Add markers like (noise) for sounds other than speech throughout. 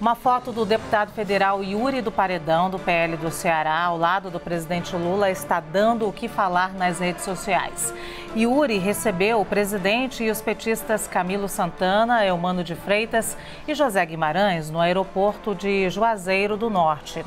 Uma foto do deputado federal Yuri do Paredão, do PL do Ceará, ao lado do presidente Lula, está dando o que falar nas redes sociais. Yuri recebeu o presidente e os petistas Camilo Santana, Eumano de Freitas e José Guimarães no aeroporto de Juazeiro do Norte.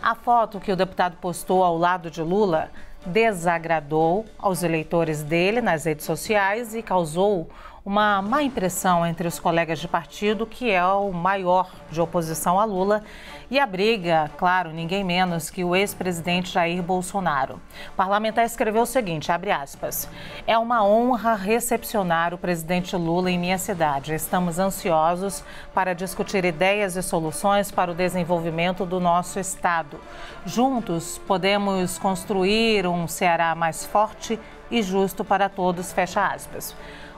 A foto que o deputado postou ao lado de Lula desagradou aos eleitores dele nas redes sociais e causou uma má impressão entre os colegas de partido, que é o maior de oposição a Lula, e abriga, claro, ninguém menos que o ex-presidente Jair Bolsonaro. O parlamentar escreveu o seguinte, abre aspas, é uma honra recepcionar o presidente Lula em minha cidade. Estamos ansiosos para discutir ideias e soluções para o desenvolvimento do nosso Estado. Juntos, podemos construir um Ceará mais forte e justo para todos, fecha aspas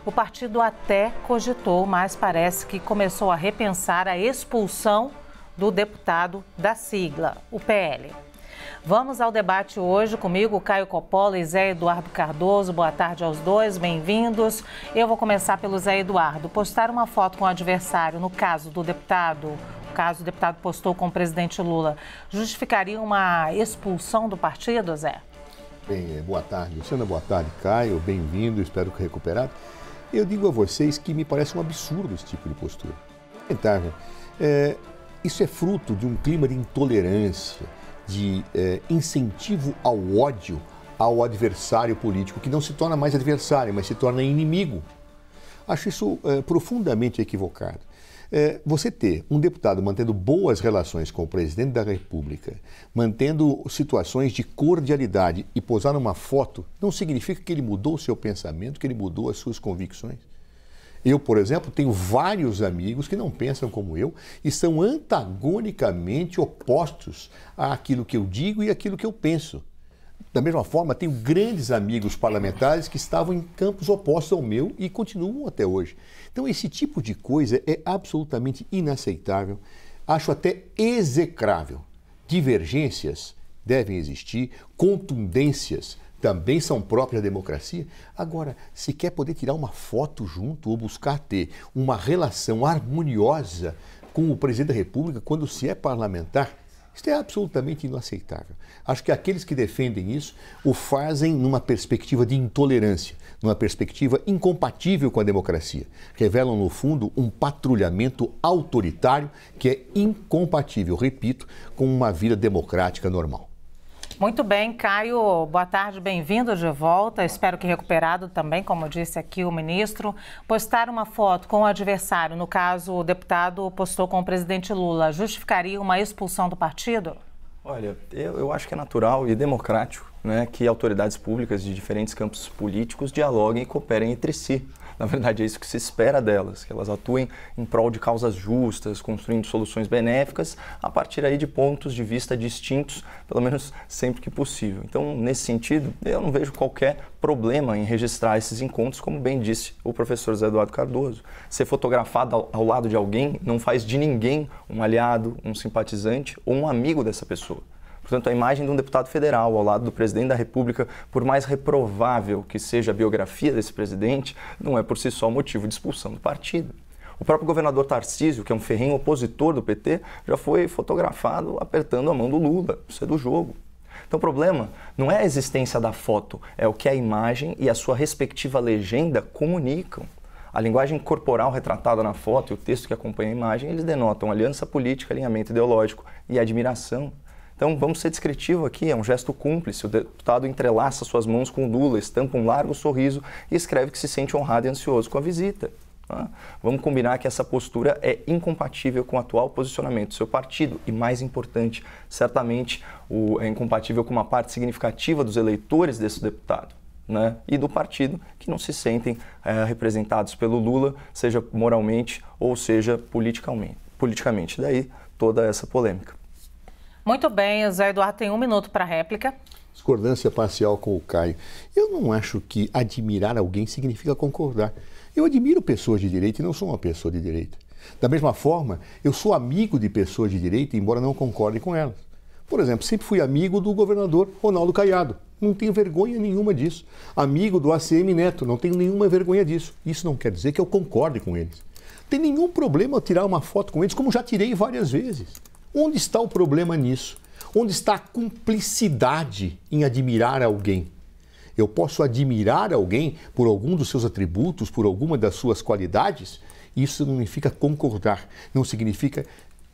o partido até cogitou, mas parece que começou a repensar a expulsão do deputado da sigla, o PL. Vamos ao debate hoje comigo, Caio Coppola e Zé Eduardo Cardoso. Boa tarde aos dois, bem-vindos. Eu vou começar pelo Zé Eduardo. Postar uma foto com o adversário, no caso do deputado, o caso o deputado postou com o presidente Lula, justificaria uma expulsão do partido, Zé? Bem, é, boa tarde, Luciana, boa tarde, Caio, bem-vindo, espero que recuperado. Eu digo a vocês que me parece um absurdo esse tipo de postura. Lamentável. Né? É, isso é fruto de um clima de intolerância, de é, incentivo ao ódio ao adversário político, que não se torna mais adversário, mas se torna inimigo. Acho isso é, profundamente equivocado. É, você ter um deputado mantendo boas relações com o presidente da República, mantendo situações de cordialidade e posar numa foto, não significa que ele mudou o seu pensamento, que ele mudou as suas convicções. Eu, por exemplo, tenho vários amigos que não pensam como eu e são antagonicamente opostos àquilo que eu digo e àquilo que eu penso. Da mesma forma, tenho grandes amigos parlamentares que estavam em campos opostos ao meu e continuam até hoje. Então, esse tipo de coisa é absolutamente inaceitável, acho até execrável. Divergências devem existir, contundências também são próprias da democracia. Agora, se quer poder tirar uma foto junto ou buscar ter uma relação harmoniosa com o presidente da República quando se é parlamentar, isso é absolutamente inaceitável. Acho que aqueles que defendem isso o fazem numa perspectiva de intolerância, numa perspectiva incompatível com a democracia. Revelam, no fundo, um patrulhamento autoritário que é incompatível, repito, com uma vida democrática normal. Muito bem, Caio, boa tarde, bem-vindo de volta. Espero que recuperado também, como disse aqui o ministro. Postar uma foto com o adversário, no caso o deputado postou com o presidente Lula, justificaria uma expulsão do partido? Olha, eu, eu acho que é natural e democrático né, que autoridades públicas de diferentes campos políticos dialoguem e cooperem entre si. (laughs) Na verdade, é isso que se espera delas, que elas atuem em prol de causas justas, construindo soluções benéficas a partir aí de pontos de vista distintos, pelo menos sempre que possível. Então, nesse sentido, eu não vejo qualquer problema em registrar esses encontros, como bem disse o professor Zé Eduardo Cardoso. Ser fotografado ao, ao lado de alguém não faz de ninguém um aliado, um simpatizante ou um amigo dessa pessoa. Portanto, a imagem de um deputado federal ao lado do presidente da República, por mais reprovável que seja a biografia desse presidente, não é por si só motivo de expulsão do partido. O próprio governador Tarcísio, que é um ferrenho opositor do PT, já foi fotografado apertando a mão do Lula. Isso é do jogo. Então, o problema não é a existência da foto, é o que a imagem e a sua respectiva legenda comunicam. A linguagem corporal retratada na foto e o texto que acompanha a imagem, eles denotam aliança política, alinhamento ideológico e admiração. Então vamos ser descritivo aqui, é um gesto cúmplice. O deputado entrelaça suas mãos com Lula, estampa um largo sorriso e escreve que se sente honrado e ansioso com a visita. Tá? Vamos combinar que essa postura é incompatível com o atual posicionamento do seu partido e, mais importante, certamente o, é incompatível com uma parte significativa dos eleitores desse deputado. Né? e do partido que não se sentem é, representados pelo Lula, seja moralmente ou seja politicamente. politicamente. Daí toda essa polêmica. Muito bem, Zé Eduardo tem um minuto para réplica. Discordância parcial com o Caio. Eu não acho que admirar alguém significa concordar. Eu admiro pessoas de direita e não sou uma pessoa de direita. Da mesma forma, eu sou amigo de pessoas de direita, embora não concorde com elas. Por exemplo, sempre fui amigo do governador Ronaldo Caiado. Não tenho vergonha nenhuma disso. Amigo do ACM Neto, não tenho nenhuma vergonha disso. Isso não quer dizer que eu concorde com eles. Tem nenhum problema eu tirar uma foto com eles, como já tirei várias vezes. Onde está o problema nisso? Onde está a cumplicidade em admirar alguém? Eu posso admirar alguém por algum dos seus atributos, por alguma das suas qualidades? Isso não significa concordar, não significa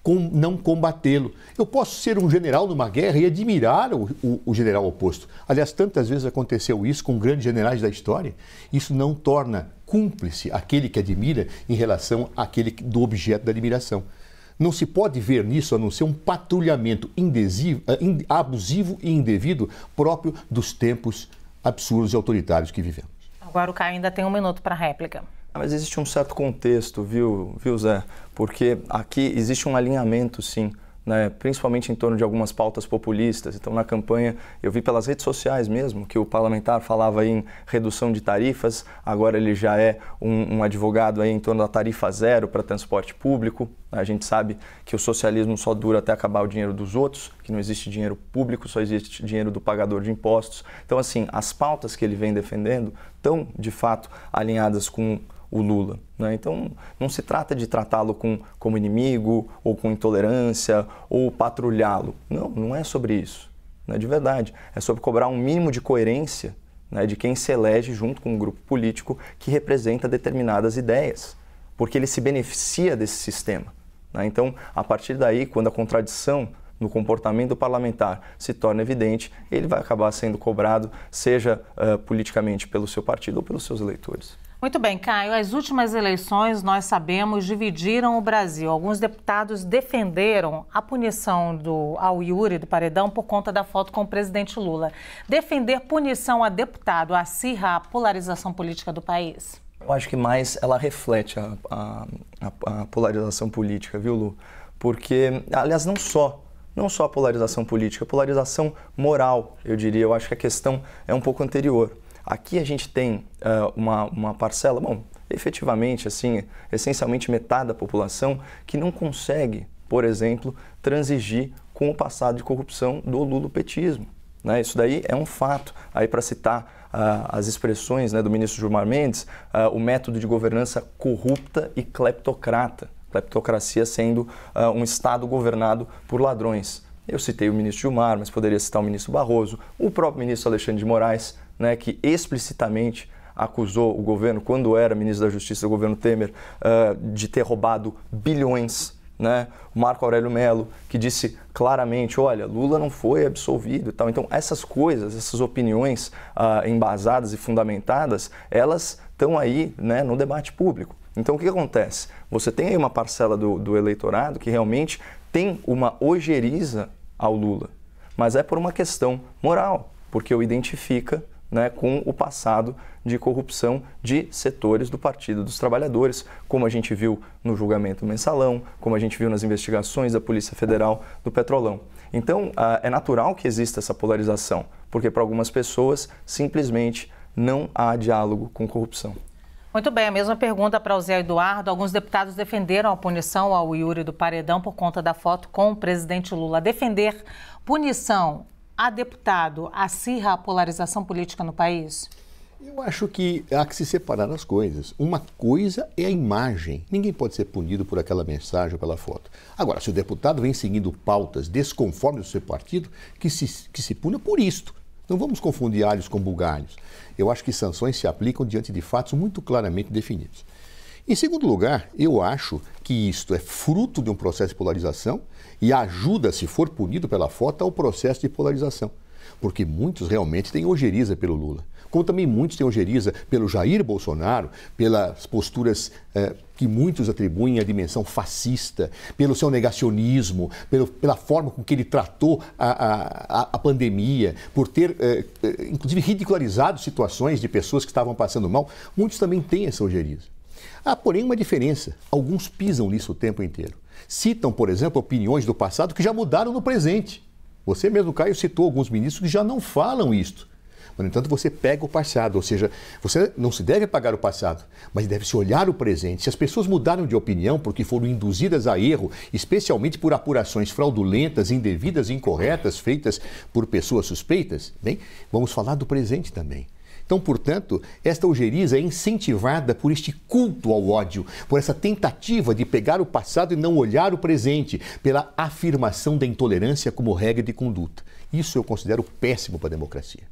com, não combatê-lo. Eu posso ser um general numa guerra e admirar o, o, o, general oposto. Aliás, tantas vezes aconteceu isso com grandes generais da história. Isso não torna cúmplice aquele que admira em relação àquele do objeto da admiração. Não se pode ver nisso a não ser um patrulhamento eh, abusivo e indevido próprio dos tempos absurdos e autoritários que vivemos. Agora o Caio ainda tem um minuto para réplica. Ah, mas existe um certo contexto, viu, viu Zé? Porque aqui existe um alinhamento, sim, né, principalmente em torno de algumas pautas populistas. Então, na campanha, eu vi pelas redes sociais mesmo que o parlamentar falava em redução de tarifas, agora ele já é um, um advogado aí em torno da tarifa zero para transporte público. A gente sabe que o socialismo só dura até acabar o dinheiro dos outros, que não existe dinheiro público, só existe dinheiro do pagador de impostos. Então, assim, as pautas que ele vem defendendo estão, de fato, alinhadas com o Lula. Né? Então, não se trata de tratá-lo com, como inimigo, ou com intolerância, ou patrulhá-lo. Não, não é sobre isso. Né? De verdade. É sobre cobrar um mínimo de coerência né, de quem se elege junto com um grupo político que representa determinadas ideias, porque ele se beneficia desse sistema. Né? Então, a partir daí, quando a contradição no comportamento parlamentar se torna evidente, ele vai acabar sendo cobrado, seja uh, politicamente pelo seu partido ou pelos seus eleitores. Muito bem, Caio. As últimas eleições, nós sabemos, dividiram o Brasil. Alguns deputados defenderam a punição do, ao Yuri do Paredão por conta da foto com o presidente Lula. Defender punição a deputado acirra a polarização política do país? Eu acho que mais ela reflete a, a, a, a polarização política, viu, Lu? Porque, aliás, não só não só a polarização política, a polarização moral, eu diria. Eu acho que a questão é um pouco anterior. Aqui a gente tem uh, uma, uma parcela, bom, efetivamente, assim, essencialmente metade da população que não consegue, por exemplo, transigir com o passado de corrupção do lulopetismo. Né? Isso daí é um fato. Aí para citar uh, as expressões né, do ministro Gilmar Mendes, uh, o método de governança corrupta e cleptocrata. Cleptocracia sendo uh, um Estado governado por ladrões. Eu citei o ministro Gilmar, mas poderia citar o ministro Barroso, o próprio ministro Alexandre de Moraes, né, que explicitamente acusou o governo, quando era ministro da Justiça, o governo Temer, uh, de ter roubado bilhões. Né? Marco Aurélio Melo, que disse claramente, olha, Lula não foi absolvido e tal. Então, essas coisas, essas opiniões uh, embasadas e fundamentadas, elas estão aí né, no debate público. Então, o que acontece? Você tem aí uma parcela do, do eleitorado que realmente tem uma ojeriza ao Lula, mas é por uma questão moral, porque o identifica né, com o passado de corrupção de setores do Partido dos Trabalhadores, como a gente viu no julgamento mensalão, como a gente viu nas investigações da Polícia Federal do Petrolão. Então, ah, é natural que exista essa polarização, porque para algumas pessoas simplesmente não há diálogo com corrupção. Muito bem, a mesma pergunta para o Zé Eduardo. Alguns deputados defenderam a punição ao Yuri do Paredão por conta da foto com o presidente Lula. Defender punição a deputado acirra a polarização política no país? Eu acho que há que se separar as coisas. Uma coisa é a imagem. Ninguém pode ser punido por aquela mensagem ou pela foto. Agora, se o deputado vem seguindo pautas desconformes do seu partido, que se, que se puna por isto. Não vamos confundir alhos com bugalhos. Eu acho que sanções se aplicam diante de fatos muito claramente definidos. Em segundo lugar, eu acho que isto é fruto de um processo de polarização e ajuda, se for punido pela foto, ao processo de polarização. Porque muitos realmente têm ojeriza pelo Lula. Como também muitos têm ojeriza pelo Jair Bolsonaro, pelas posturas eh, que muitos atribuem à dimensão fascista, pelo seu negacionismo, pelo, pela forma com que ele tratou a, a, a pandemia, por ter, eh, eh, inclusive, ridicularizado situações de pessoas que estavam passando mal. Muitos também têm essa ojeriza. Há, porém, uma diferença. Alguns pisam nisso o tempo inteiro. Citam, por exemplo, opiniões do passado que já mudaram no presente. Você mesmo, Caio, citou alguns ministros que já não falam isto. no entanto, você pega o passado, ou seja, você não se deve apagar o passado, mas deve se olhar o presente. Se as pessoas mudaram de opinião porque foram induzidas a erro, especialmente por apurações fraudulentas, indevidas e incorretas feitas por pessoas suspeitas, bem, vamos falar do presente também. Então, portanto, esta algeriza é incentivada por este culto ao ódio, por essa tentativa de pegar o passado e não olhar o presente, pela afirmação da intolerância como regra de conduta. Isso eu considero péssimo para a democracia.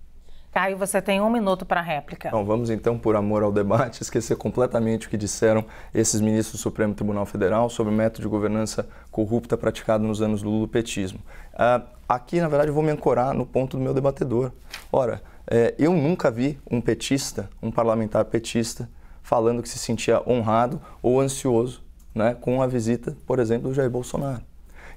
Caio, você tem um minuto para a réplica. Não, vamos então, por amor ao debate, esquecer completamente o que disseram esses ministros do Supremo Tribunal Federal sobre o método de governança corrupta praticado nos anos do lulopetismo. Uh, aqui, na verdade, eu vou me ancorar no ponto do meu debatedor. Ora, é, eu nunca vi um petista, um parlamentar petista, falando que se sentia honrado ou ansioso né, com a visita, por exemplo, do Jair Bolsonaro.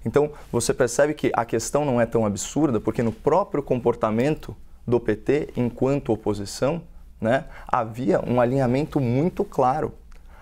Então, você percebe que a questão não é tão absurda, porque no próprio comportamento do PT enquanto oposição, né, havia um alinhamento muito claro.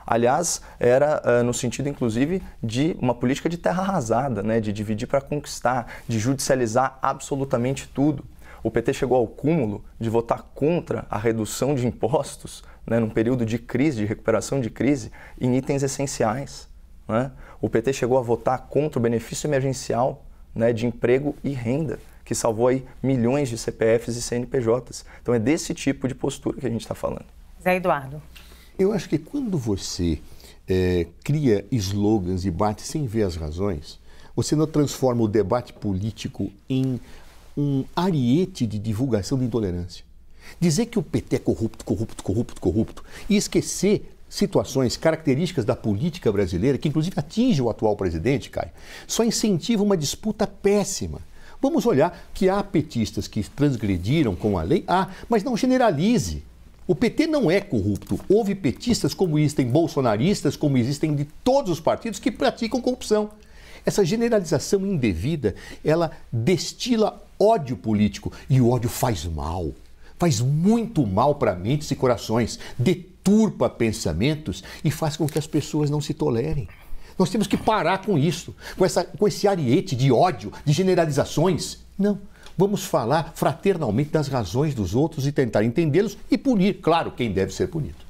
Aliás, era uh, no sentido, inclusive, de uma política de terra arrasada, né, de dividir para conquistar, de judicializar absolutamente tudo. O PT chegou ao cúmulo de votar contra a redução de impostos, né, num período de crise, de recuperação de crise, em itens essenciais. Né? O PT chegou a votar contra o benefício emergencial né, de emprego e renda, que salvou aí milhões de CPFs e CNPJs. Então é desse tipo de postura que a gente está falando. Zé Eduardo. Eu acho que quando você é, cria slogans e bate sem ver as razões, você não transforma o debate político em um ariete de divulgação de intolerância. Dizer que o PT é corrupto, corrupto, corrupto, corrupto e esquecer situações características da política brasileira, que inclusive atinge o atual presidente, Caio, só incentiva uma disputa péssima. Vamos olhar que há petistas que transgrediram com a lei, há, mas não generalize. O PT não é corrupto. Houve petistas, como existem bolsonaristas, como existem de todos os partidos que praticam corrupção. Essa generalização indevida, ela destila ódio político. E o ódio faz mal. Faz muito mal para mentes e corações, deturpa pensamentos e faz com que as pessoas não se tolerem. Nós temos que parar com isso, com, essa, com esse ariete de ódio, de generalizações. Não. Vamos falar fraternalmente das razões dos outros e tentar entendê-los e punir, claro, quem deve ser punido.